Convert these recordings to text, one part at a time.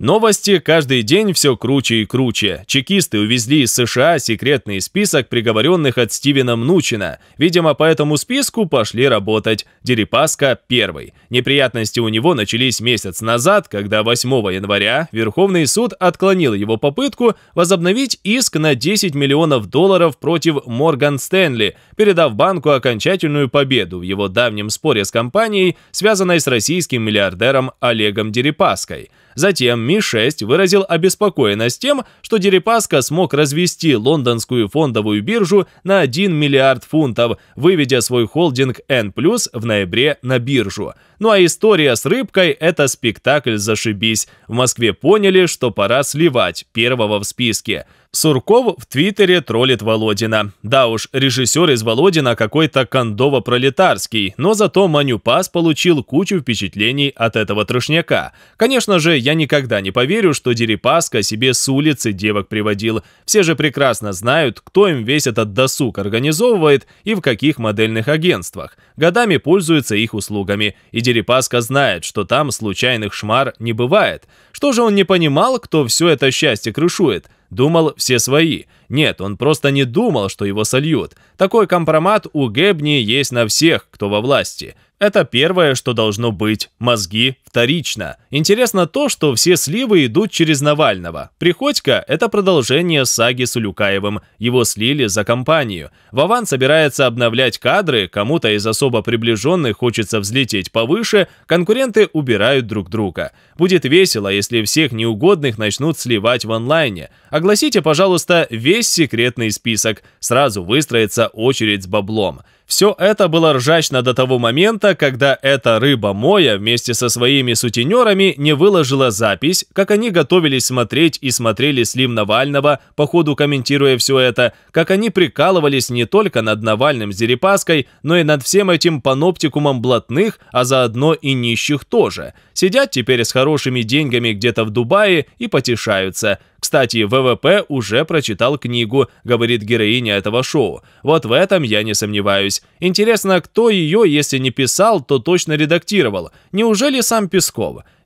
Новости каждый день все круче и круче. Чекисты увезли из США секретный список приговоренных от Стивена Мнучина. Видимо, по этому списку пошли работать. Дерипаска первый. Неприятности у него начались месяц назад, когда 8 января Верховный суд отклонил его попытку возобновить иск на 10 миллионов долларов против Морган Стэнли – передав банку окончательную победу в его давнем споре с компанией, связанной с российским миллиардером Олегом Дерипаской. Затем Ми-6 выразил обеспокоенность тем, что Дерипаска смог развести лондонскую фондовую биржу на 1 миллиард фунтов, выведя свой холдинг N+, в ноябре на биржу. Ну а история с рыбкой – это спектакль «Зашибись». В Москве поняли, что пора сливать первого в списке – Сурков в Твиттере троллит Володина. Да уж, режиссер из Володина какой-то кондово-пролетарский, но зато Манюпас получил кучу впечатлений от этого трошняка. Конечно же, я никогда не поверю, что Дерипаска себе с улицы девок приводил. Все же прекрасно знают, кто им весь этот досуг организовывает и в каких модельных агентствах. Годами пользуются их услугами, и Дерипаска знает, что там случайных шмар не бывает. Что же он не понимал, кто все это счастье крышует? Думал, все свои. Нет, он просто не думал, что его сольют. Такой компромат у Гебни есть на всех, кто во власти. Это первое, что должно быть. Мозги вторично. Интересно то, что все сливы идут через Навального. Приходько – это продолжение саги с Улюкаевым. Его слили за компанию. Вован собирается обновлять кадры, кому-то из особо приближенных хочется взлететь повыше, конкуренты убирают друг друга. Будет весело, если всех неугодных начнут сливать в онлайне. Огласите, пожалуйста, весь секретный список. Сразу выстроится очередь с баблом. Все это было ржачно до того момента, момента, когда эта рыба Моя вместе со своими сутенерами не выложила запись, как они готовились смотреть и смотрели слим Навального, по ходу комментируя все это, как они прикалывались не только над Навальным Зерепаской, но и над всем этим паноптикумом блатных, а заодно и нищих тоже. Сидят теперь с хорошими деньгами где-то в Дубае и потешаются – кстати, ВВП уже прочитал книгу, говорит героиня этого шоу. Вот в этом я не сомневаюсь. Интересно, кто ее, если не писал, то точно редактировал? Неужели сам Песков?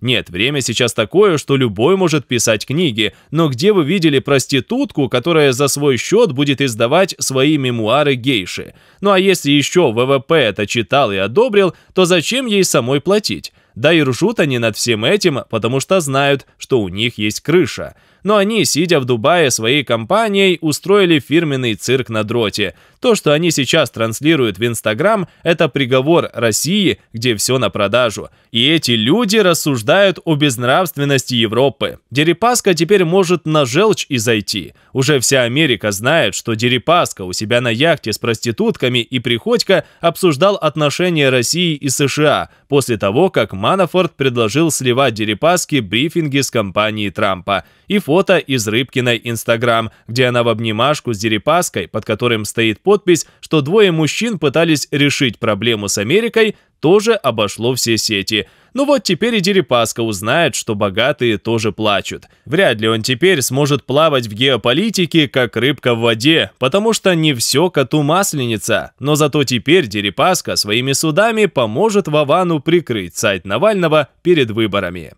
Нет, время сейчас такое, что любой может писать книги, но где вы видели проститутку, которая за свой счет будет издавать свои мемуары гейши? Ну а если еще ВВП это читал и одобрил, то зачем ей самой платить? Да и ржут они над всем этим, потому что знают, что у них есть крыша но они, сидя в Дубае своей компанией, устроили фирменный цирк на дроте. То, что они сейчас транслируют в Инстаграм, это приговор России, где все на продажу. И эти люди рассуждают о безнравственности Европы. Дерипаска теперь может на желчь и зайти. Уже вся Америка знает, что Дерипаска у себя на яхте с проститутками и Приходько обсуждал отношения России и США после того, как Манафорд предложил сливать Дерипаске брифинги с компанией Трампа. И фото фото из Рыбкиной Инстаграм, где она в обнимашку с Дерипаской, под которым стоит подпись, что двое мужчин пытались решить проблему с Америкой, тоже обошло все сети. Ну вот теперь и Дерипаска узнает, что богатые тоже плачут. Вряд ли он теперь сможет плавать в геополитике, как рыбка в воде, потому что не все коту масленица. Но зато теперь Дерипаска своими судами поможет Вовану прикрыть сайт Навального перед выборами.